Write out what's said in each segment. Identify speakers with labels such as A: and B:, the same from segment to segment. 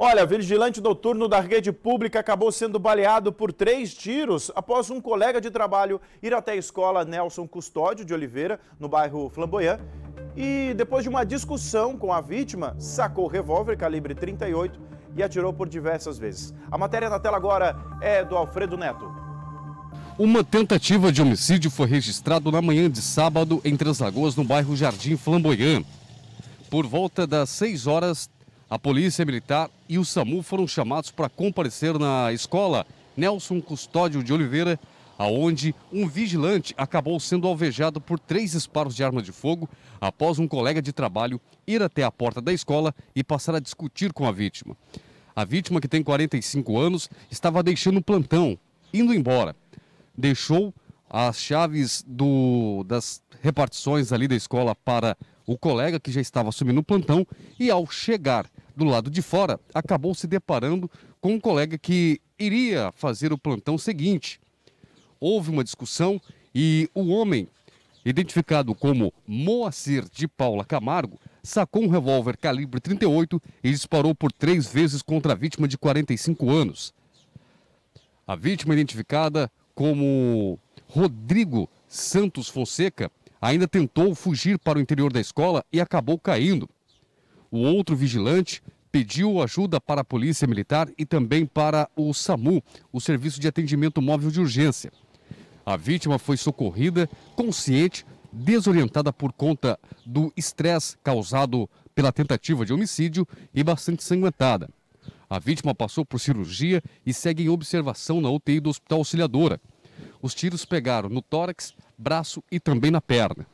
A: Olha, vigilante noturno da rede pública acabou sendo baleado por três tiros após um colega de trabalho ir até a escola Nelson Custódio de Oliveira, no bairro Flamboyant, e depois de uma discussão com a vítima, sacou o revólver calibre 38 e atirou por diversas vezes. A matéria na tela agora é do Alfredo Neto.
B: Uma tentativa de homicídio foi registrada na manhã de sábado em Translagoas, no bairro Jardim Flamboyant. Por volta das 6 horas a Polícia Militar e o SAMU foram chamados para comparecer na escola Nelson Custódio de Oliveira, aonde um vigilante acabou sendo alvejado por três disparos de arma de fogo após um colega de trabalho ir até a porta da escola e passar a discutir com a vítima. A vítima, que tem 45 anos, estava deixando o plantão, indo embora. Deixou as chaves do, das repartições ali da escola para o colega que já estava assumindo o plantão e ao chegar do lado de fora, acabou se deparando com um colega que iria fazer o plantão seguinte. Houve uma discussão e o homem, identificado como Moacir de Paula Camargo, sacou um revólver calibre 38 e disparou por três vezes contra a vítima de 45 anos. A vítima, identificada como Rodrigo Santos Fonseca, ainda tentou fugir para o interior da escola e acabou caindo. O outro vigilante pediu ajuda para a Polícia Militar e também para o SAMU, o Serviço de Atendimento Móvel de Urgência. A vítima foi socorrida, consciente, desorientada por conta do estresse causado pela tentativa de homicídio e bastante sanguentada. A vítima passou por cirurgia e segue em observação na UTI do Hospital Auxiliadora. Os tiros pegaram no tórax, braço e também na perna.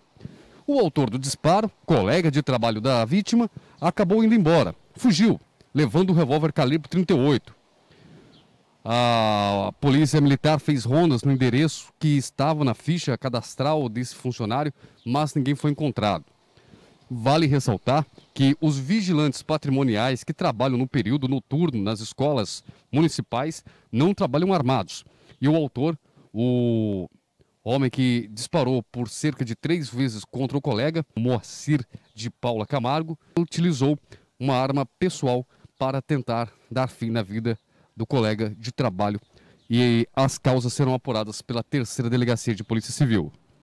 B: O autor do disparo, colega de trabalho da vítima, acabou indo embora, fugiu, levando o revólver calibre 38. A polícia militar fez rondas no endereço que estava na ficha cadastral desse funcionário, mas ninguém foi encontrado. Vale ressaltar que os vigilantes patrimoniais que trabalham no período noturno nas escolas municipais não trabalham armados. E o autor, o homem que disparou por cerca de três vezes contra o colega, Moacir de Paula Camargo, utilizou uma arma pessoal para tentar dar fim na vida do colega de trabalho. E as causas serão apuradas pela terceira delegacia de Polícia Civil.